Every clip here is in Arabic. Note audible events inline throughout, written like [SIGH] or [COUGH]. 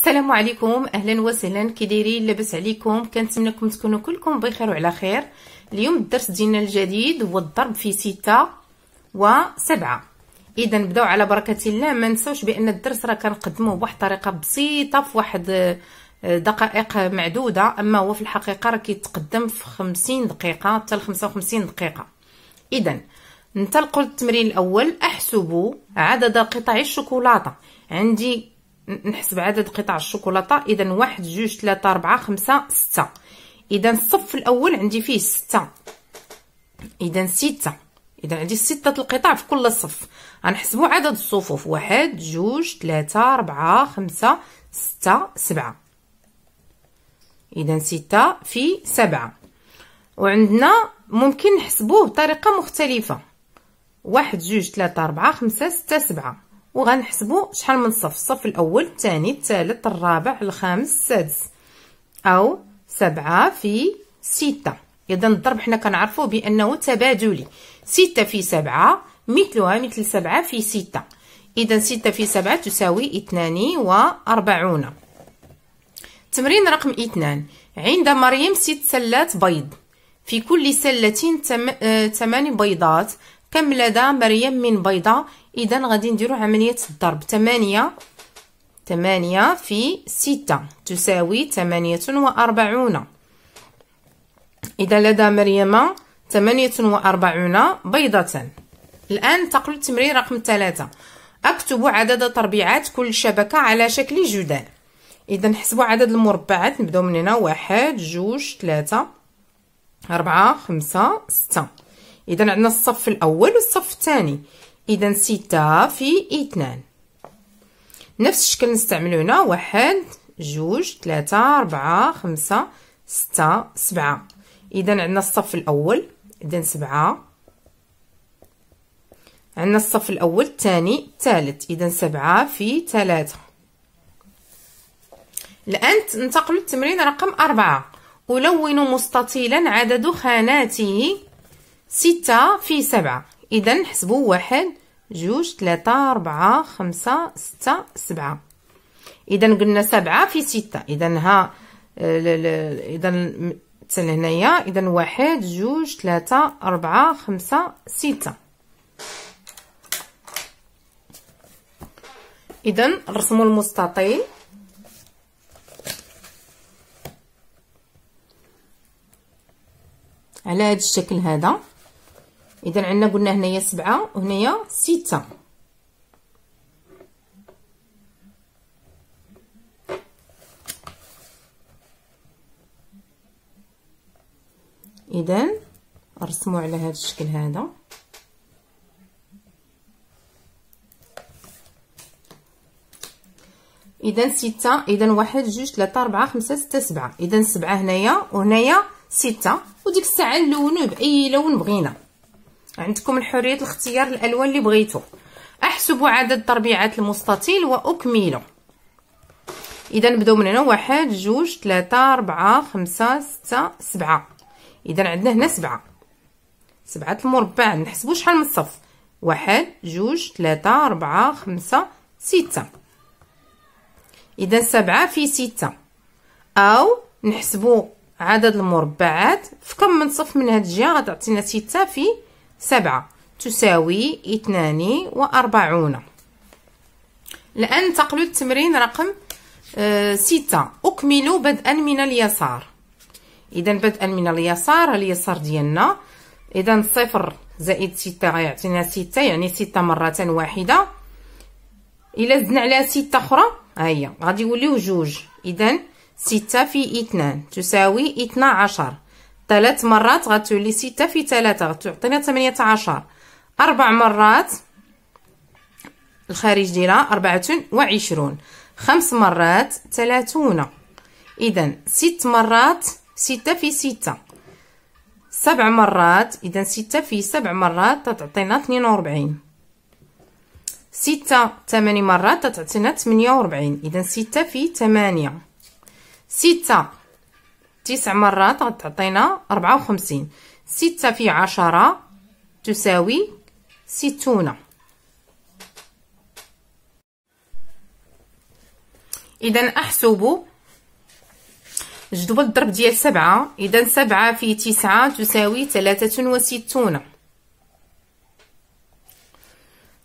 السلام عليكم اهلا وسهلا كي دايرين لاباس عليكم كنتمنىكم تكونوا كلكم بخير وعلى خير اليوم الدرس ديالنا الجديد هو الضرب في ستة وسبعة اذا نبداو على بركه الله ما نساوش بان الدرس راه كنقدموه بواحد الطريقه بسيطه في واحد آه، دقائق معدوده اما هو في الحقيقه راه كيتقدم في 50 دقيقه حتى ل 55 دقيقه اذا ننطلقوا للتمرين الاول احسبوا عدد قطع الشوكولاته عندي نحسب عدد قطع الشوكولاته اذا واحد جوج تلاتة أربعة خمسة ستة اذا الصف الاول عندي فيه ستة اذا ستة اذا عندي ستة القطع في كل صف غنحسبو عدد الصفوف واحد جوج تلاتة أربعة خمسة ستة سبعة اذا ستة في سبعة وعندنا ممكن نحسبوه بطريقه مختلفه واحد جوج تلاتة أربعة خمسة ستة سبعة وغنحسبوا شحال من صف الصف الاول الثاني الثالث الرابع الخامس السادس او سبعة في ستة اذا الضرب حنا كنعرفوه بانه تبادلي ستة في سبعة مثلها مثل سبعة في ستة اذا ستة في سبعة تساوي اثنان واربعون تمرين رقم اثنان عند مريم ست سلات بيض في كل سلة تم... تمان آه، بيضات كم لدى مريم من بيضة إذا غادي نديرو عملية الضرب تمانية تمانية في ستة تساوي تمانية وأربعون إذا لدى مريم تمانية وأربعون بيضة الآن تقل التمرين رقم ثلاثة أكتب عدد تربيعات كل شبكة على شكل جداء إذا نحسبو عدد المربعات نبداو من هنا واحد جوج ثلاثة أربعة خمسة ستة اذا عندنا الصف الاول والصف الثاني اذا ستة في اثنان نفس الشكل نستعملو هنا واحد جوج ثلاثة أربعة خمسة ستة سبعة إذا عندنا الصف الأول إذا سبعة عندنا الصف الأول الثاني الثالث إذا سبعة في ثلاثة الآن ننتقل للتمرين رقم أربعة ألون مستطيلا عدد خاناته ستة في سبعة إذا نحسبو واحد جوج ثلاثة ربعة خمسة ستة سبعة إذا قلنا سبعة في ستة إذا ها آه، إذا مثلا هنايا إذا واحد جوج ثلاثة ربعة خمسة ستة إذا نرسمو المستطيل على هاد الشكل هذا اذا عندنا قلنا هنايا سبعة وهنايا ستة اذا رسموا على هذا الشكل هذا اذا ستة اذا واحد جوج ثلاثة أربعة خمسة ستة سبعة اذا سبعة هنايا وهنايا ستة وديك الساعة نلونوه باي لون بغينا عندكم الحريه الاختيار الالوان اللي بغيتو احسب عدد تربيعات المستطيل واكمله اذا نبداو من هنا واحد جوج ثلاثة أربعة خمسة ستة سبعة اذا عندنا هنا سبعة سبعة المربع نحسبو شحال من الصف واحد جوج ثلاثة أربعة خمسة ستة اذا سبعة في ستة او نحسبو عدد المربعات في كم من صف من هاد الجهه غتعطينا ستة في سبعة تساوي اثنان وأربعون الآن انتقلوا للتمرين رقم آه، ستة أكمل بدءا من اليسار إذا بدءا من اليسار اليسار ديالنا إذا صفر زائد ستة غيعطينا ستة يعني ستة مرة واحدة إلا زدنا عليها ستة أخرى هيا غادي يوليو جوج إذا ستة في اثنان تساوي اثنا عشر ثلاث مرات غتولي ستة في ثلاثة غتعطينا ثمانية عشر أربع مرات الخارج ديالها أربعة وعشرون خمس مرات ثلاثون إذا ست مرات ستة في ستة سبع مرات إذا ستة في سبع مرات تعطينا اثنين وأربعين ستة ثماني مرات تعطينا ثمانية وأربعين إذا ستة في ثمانية ستة تسع مرات غتعطينا ربعة وخمسين ستة في عشرة تساوي ستون إذا أحسب جدول الضرب ديال سبعة إذا سبعة في تسعة تساوي ثلاثة وستون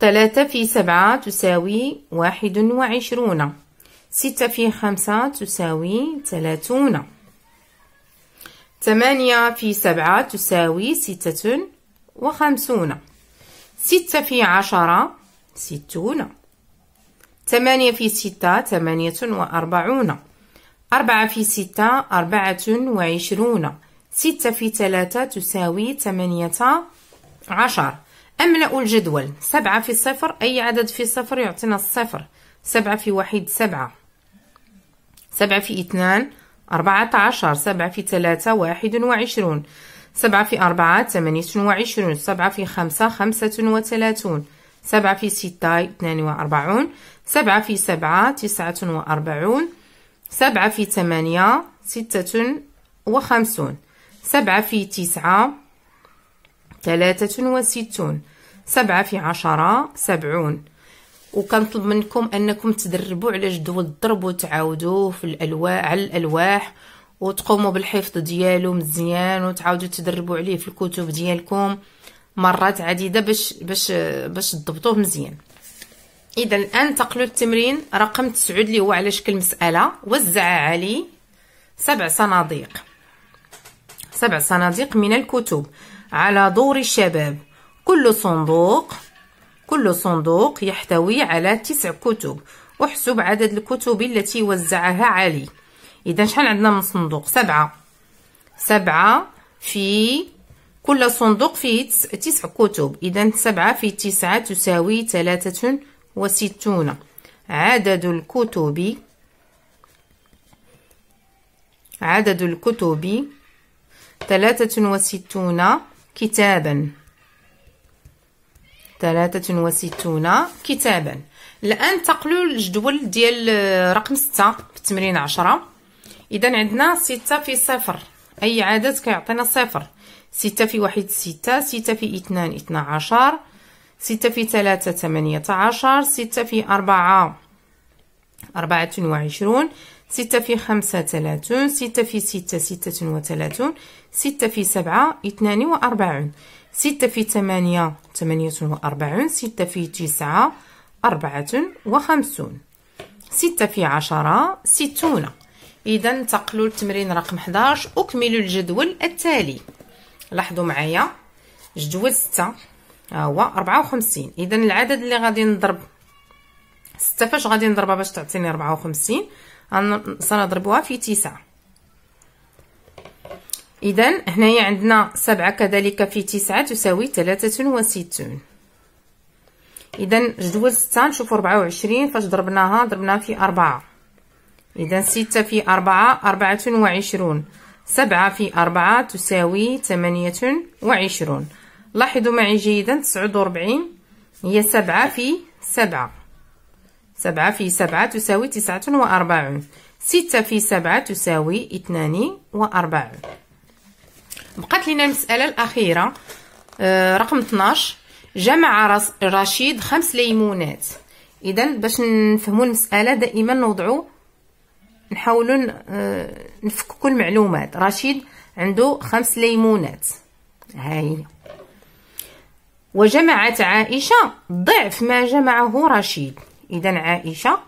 ثلاثة في سبعة تساوي واحد وعشرون ستة في خمسة تساوي ثلاثون ثمانية في سبعة تساوي ستة وخمسون ستة في عشرة ستون ثمانية في ستة ثمانية وأربعون أربعة في ستة أربعة وعشرون ستة في ثلاثة تساوي ثمانية عشر أملأ الجدول سبعة في صفر أي عدد في صفر يعطينا الصفر سبعة في واحد سبعة سبعة في اثنان أربعة عشر سبعة في ثلاثة واحد وعشرون سبعة في أربعة ثمانية وعشرون سبعة في خمسة خمسة وثلاثون سبعة في ستة اثنان وأربعون سبعة في سبعة تسعة وأربعون سبعة في ثمانية ستة وخمسون سبعة في تسعة ثلاثة وستون سبعة في عشرة سبعون وكنطلب منكم انكم تدربوا على جدول الضرب وتعاودوه في الالواح على الالواح وتقوموا بالحفظ ديالو مزيان وتعاودوا تدربوا عليه في الكتب ديالكم مرات عديده باش باش باش تضبطوه مزيان اذا الان ننتقلوا للتمرين رقم 9 اللي هو على شكل مساله وزع علي سبع صناديق سبع صناديق من الكتب على دور الشباب كل صندوق كل صندوق يحتوي على تسع كتب احسب عدد الكتب التي وزعها علي اذا شحال عندنا من صندوق سبعة سبعة في كل صندوق فيه تسع كتب اذا سبعة في تسعة تساوي ثلاثة وستون عدد الكتب عدد الكتب ثلاثة وستون كتابا ثلاثة كتابا الآن تقلوا الجدول ديال آه، رقم ستة في التمرين عشرة إذا عندنا ستة في صفر أي عدد كيعطينا صفر ستة في واحد ستة ستة في اثنان اثنا عشر ستة في ثلاثة ثمانية عشر ستة في أربعة أربعة 6 ستة في خمسة ثلاثون ستة في ستة ستة 6 ستة في سبعة اثنان ستة في ثمانية ثمانية وأربعون ستة في تسعة أربعة وخمسون ستة في عشرة ستون إذا انتقلوا للتمرين رقم 11 أكملوا الجدول التالي لاحظوا معايا جدول ستة هو أربعة وخمسين إذا العدد اللي غادي نضرب ستة فاش غادي نضربها باش تعطيني أربعة وخمسين سنضربها في تسعة إذا هنايا عندنا سبعة كذلك في تسعة تساوي ثلاثة وستون إذا جدول ستة نشوفو ربعة وعشرين فاش ضربناها ضربناها في أربعة إذا ستة في أربعة أربعة وعشرون سبعة في أربعة تساوي ثمانية وعشرون لاحظوا معي جيدا تسعود وربعين هي سبعة في سبعة سبعة في سبعة تساوي تسعة وأربعون ستة في سبعة تساوي اثنان وأربعون بقات لينا المساله الاخيره آه، رقم 12 جمع رشيد خمس ليمونات اذا باش نفهموا المساله دائما نوضعوا نحاولوا آه، نفككوا المعلومات رشيد عنده خمس ليمونات هاي وجمعت عائشه ضعف ما جمعه رشيد اذا عائشه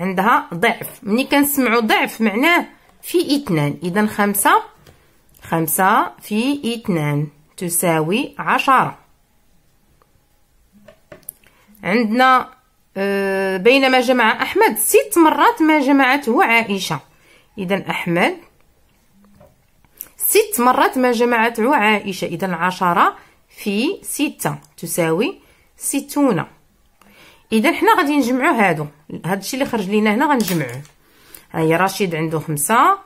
عندها ضعف ملي كنسمعوا ضعف معناه في اثنان اذا خمسة خمسة في اثنان تساوي عشرة عندنا آه، بينما جمع أحمد ست مرات ما جمعته عائشة إذا أحمد ست مرات ما جمعته عائشة إذا عشرة في ستة تساوي ستون إذا حنا غادي نجمعو هادو هادشي اللي خرج لينا هنا غنجمعوه هاهي رشيد عنده خمسة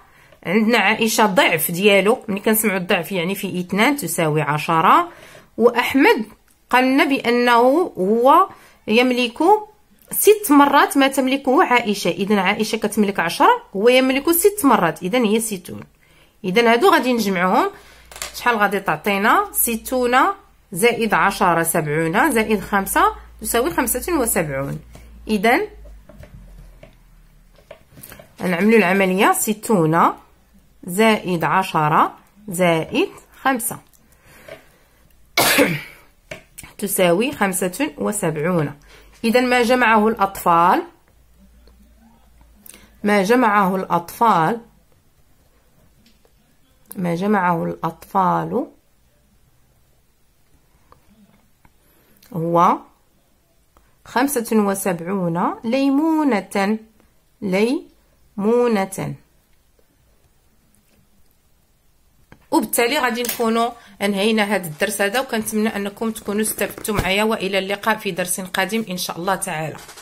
عندنا عائشة ضعف ديالو ملي كنسمعوا الضعف يعني في اثنان تساوي عشرة وأحمد قالنا بأنه هو يملك ست مرات ما تملكه عائشة إذا عائشة كتملك عشرة هو يملك ست مرات إذا هي ستون إذا هادو غادي نجمعوهم شحال غادي تعطينا ستون زائد عشرة سبعون زائد خمسة تساوي خمسة وسبعون إذا نعملو العملية ستون زائد عشرة زائد خمسة [COUGHS] تساوي خمسة وسبعون إذا ما جمعه الأطفال ما جمعه الأطفال ما جمعه الأطفال هو خمسة وسبعون ليمونة ليمونة وبالتالي غادي نكونوا انهينا هذا الدرس هذا وكنتمنى انكم تكونوا استفدتوا معايا والى اللقاء في درس قادم ان شاء الله تعالى